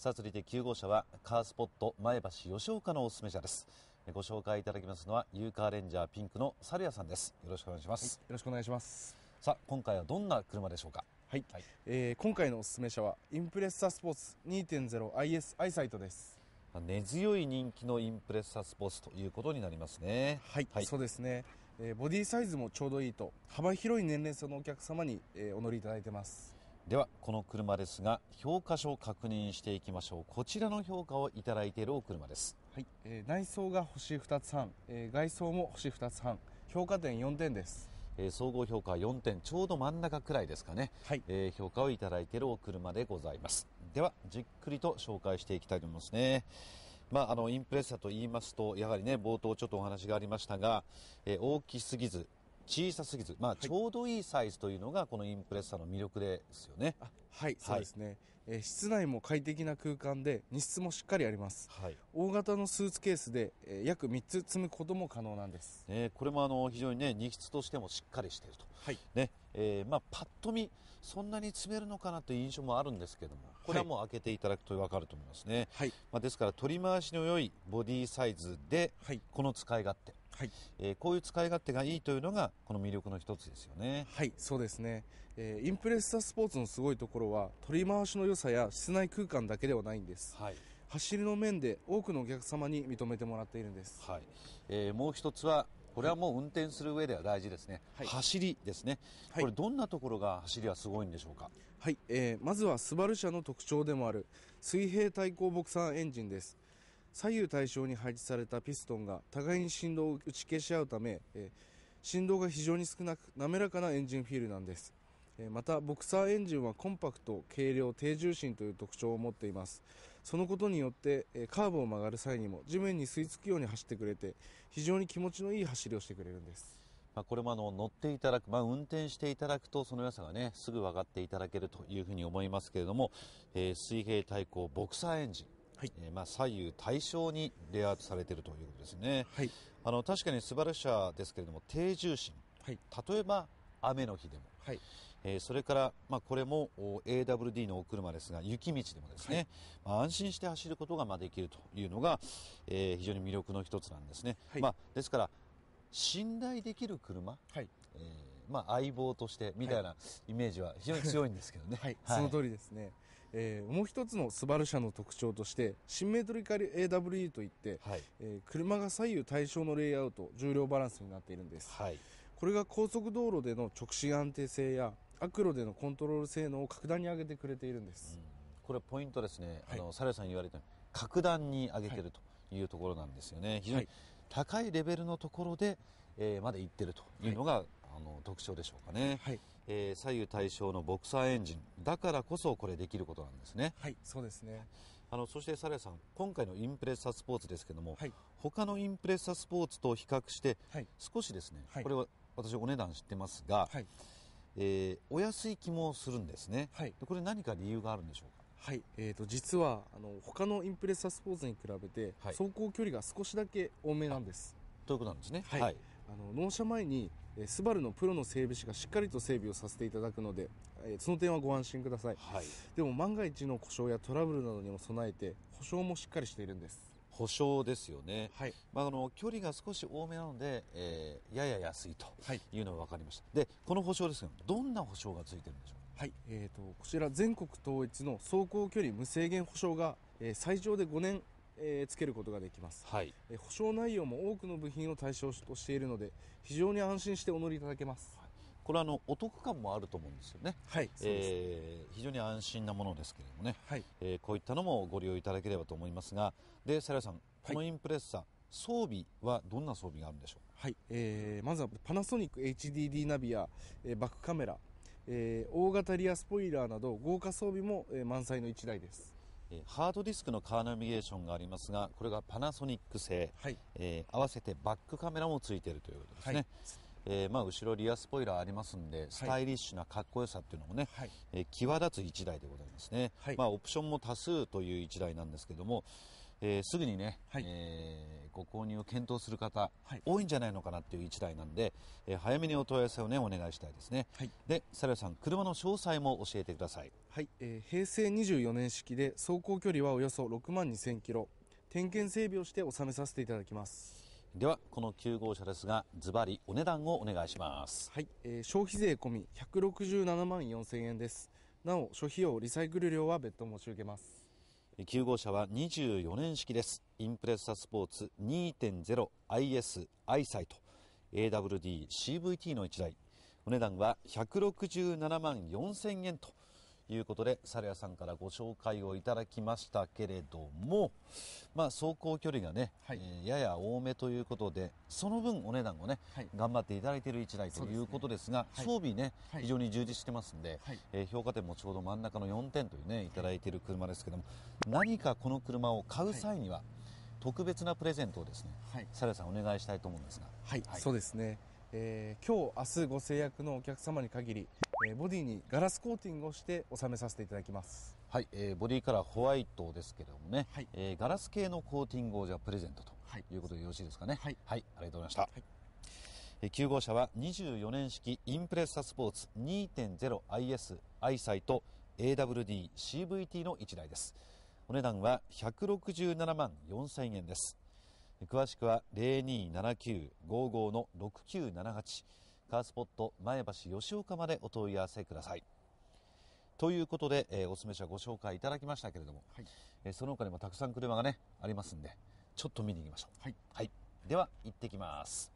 さあ続でて9号車はカースポット前橋吉岡のおすすめ車ですご紹介いただきますのはユーカーレンジャーピンクのサルヤさんですよろしくお願いします、はい、よろしくお願いしますさあ今回はどんな車でしょうかはい、はい、えー、今回のおすすめ車はインプレッサスポーツ 2.0IS アイサイトです根強い人気のインプレッサスポーツということになりますね、はい、はい、そうですね、えー、ボディサイズもちょうどいいと幅広い年齢層のお客様に、えー、お乗りいただいてますではこの車ですが評価書を確認していきましょうこちらの評価をいただいているお車ですはい、えー、内装が星2つ半、えー、外装も星2つ半評価点4点です、えー、総合評価4点ちょうど真ん中くらいですかね、はいえー、評価をいただいているお車でございますではじっくりと紹介していきたいと思いますねまあ、あのインプレッサと言いますとやはりね冒頭ちょっとお話がありましたが、えー、大きすぎず小さすぎず、まあ、ちょうどいいサイズというのがこのインプレッサの魅力ですよね。はい、はい、そうですね、えー、室内も快適な空間で荷室もしっかりあります、はい、大型のスーツケースで、えー、約3つ積むことも可能なんです、ね、これもあの非常に、ね、荷室としてもしっかりしていると、はいねえーまあ、パッと見そんなに積めるのかなという印象もあるんですけどもこれはもう開けていただくと分かると思いますね、はいまあ、ですから取り回しの良いボディサイズで、はい、この使い勝手はい、えー、こういう使い勝手がいいというのがこの魅力の一つですよねはいそうですね、えー、インプレッサスポーツのすごいところは取り回しの良さや室内空間だけではないんです、はい、走りの面で多くのお客様に認めてもらっているんです、はいえー、もう一つはこれはもう運転する上では大事ですね、はい、走りですね、これどんなところが走りはすごいんでしょうかはい、えー、まずはスバル車の特徴でもある水平対向ボクサーエンジンです左右対称に配置されたピストンが互いに振動を打ち消し合うため、え振動が非常に少なく滑らかなエンジンフィールなんです、えまたボクサーエンジンはコンパクト軽量低重心という特徴を持っていますそのことによって、えカーブを曲がる際にも地面に吸い付くように走ってくれて非常に気持ちのいい走りをしてくれるんですまあ、これもあの乗っていただく、まあ、運転していただくとその良さがねすぐ分かっていただけるというふうに思いますけれども、えー、水平対向ボクサーエンジンはいえー、まあ、左右対称にレイアウトされているということですね、はい、あの確かにスバル車ですけれども低重心、はい、例えば雨の日でも、はいえー、それから、まあ、これも AWD のお車ですが雪道でもですね、はい、まあ、安心して走ることがまあできるというのが、えー、非常に魅力の一つなんですね、はい、まあ、ですから信頼できる車、はいえーまあ、相棒としてみたいなイメージは非常に強いんですけどね、はい、はい、その通りですね、えー、もう一つのスバル車の特徴としてシンメトリカル AWE といって、はい、えー、車が左右対称のレイアウト重量バランスになっているんです、はい、これが高速道路での直進安定性やアクロでのコントロール性能を格段に上げてくれているんです、うん、これポイントですね、はい、あのサレさん言われたように格段に上げてるというところなんですよね、非常に高いレベルのところで、えー、までいってるというのが、あの特徴でしょうかね。はいえー、左右対称のボクサーエンジンだからこそこれできることなんですねはいそうですねあのそしてサレさん今回のインプレッサスポーツですけども、はい、他のインプレッサスポーツと比較して、はい、少しですね、はい、これは私お値段知ってますが、はいえー、お安い気もするんですね、はい、これ何か理由があるんでしょうかはい、えーと、と実はあの他のインプレッサスポーツに比べて、走行距離が少しだけ多めなんです。ということなんですね、はいあの納車前にえスバルのプロの整備士がしっかりと整備をさせていただくので、えー、その点はご安心ください、はい、でも万が一の故障やトラブルなどにも備えて保証もしっかりしているんです保証ですよね、はい、まあ、あの距離が少し多めなので、えー、やや安いというのが分かりました、はい、でこの保証ですがどんな保証がついてるんでしょうはい、えーと、とこちら全国統一の走行距離無制限保証が、えー、最長で5年えー、つけることができます、はい、えー、保証内容も多くの部品を対象としているので非常に安心してお乗りいただけます、はい、これあのお得感もあると思うんですよねはい、えー、非常に安心なものですけれどもね、はいえー、こういったのもご利用いただければと思いますがでサラさんこのインプレッサ、はい、装備はどんな装備があるんでしょうはい、えー、まずはパナソニック HDD ナビや、えー、バックカメラ、えー、大型リアスポイラーなど豪華装備も、えー、満載の1台ですハードディスクのカーナビゲーションがありますがこれがパナソニック製、はい、えー、合わせてバックカメラもついているということですね、はい、えー、まあ、後ろリアスポイラーありますんでスタイリッシュなかっこよさっていうのもね、はい、えー、際立つ1台でございますね、まあ、オプションも多数という1台なんですけども、えー、すぐにね、はい、えー、ご購入を検討する方、はい、多いんじゃないのかなっていう1台なんで、えー、早めにお問い合わせをねお願いしたいですね、はい、でサラさん車の詳細も教えてください、はいえー、平成24年式で走行距離はおよそ6万2 0 0 0キロ点検整備をして納めさせていただきますではこの9号車ですがズバリお値段をお願いしますはい、えー、消費税込み167万4000円ですなお諸費用リサイクル料は別途申し受けます9号車は24年式ですインプレッサスポーツ 2.0IS アイサイト AWD CVT の1台お値段は167万4000円ということで、サレアさんからご紹介をいただきましたけれども、まあ、走行距離がね、はい、えー、やや多めということで、その分お値段をね、はい、頑張っていただいている1台ということですが、すね、装備ね、非常に充実してますんで、えー、評価点もちょうど真ん中の4点というね、いただいている車ですけども、何かこの車を買う際には、特別なプレゼントをですね、はい、サレさんお願いしたいと思うんですが、はい、はい、そうですね。えー、今日明日ご制約のお客様に限り、えー、ボディにガラスコーティングをして収めさせていただきますはい、えー、ボディカラーホワイトですけれどもね、はい、えー、ガラス系のコーティングをじゃプレゼントということでよろしいですかね、はい、はい、ありがとうございました、はいえ9号車は24年式インプレッサスポーツ 2.0IS アイサイト AWDCVT の1台ですお値段は167万4000円です詳しくは0279-55の6978カースポット前橋吉岡までお問い合わせくださいということで、えー、おすすめ車ご紹介いただきましたけれども、はい、えー、その他にもたくさん車がねありますんでちょっと見に行きましょう、はい、はい、では行ってきます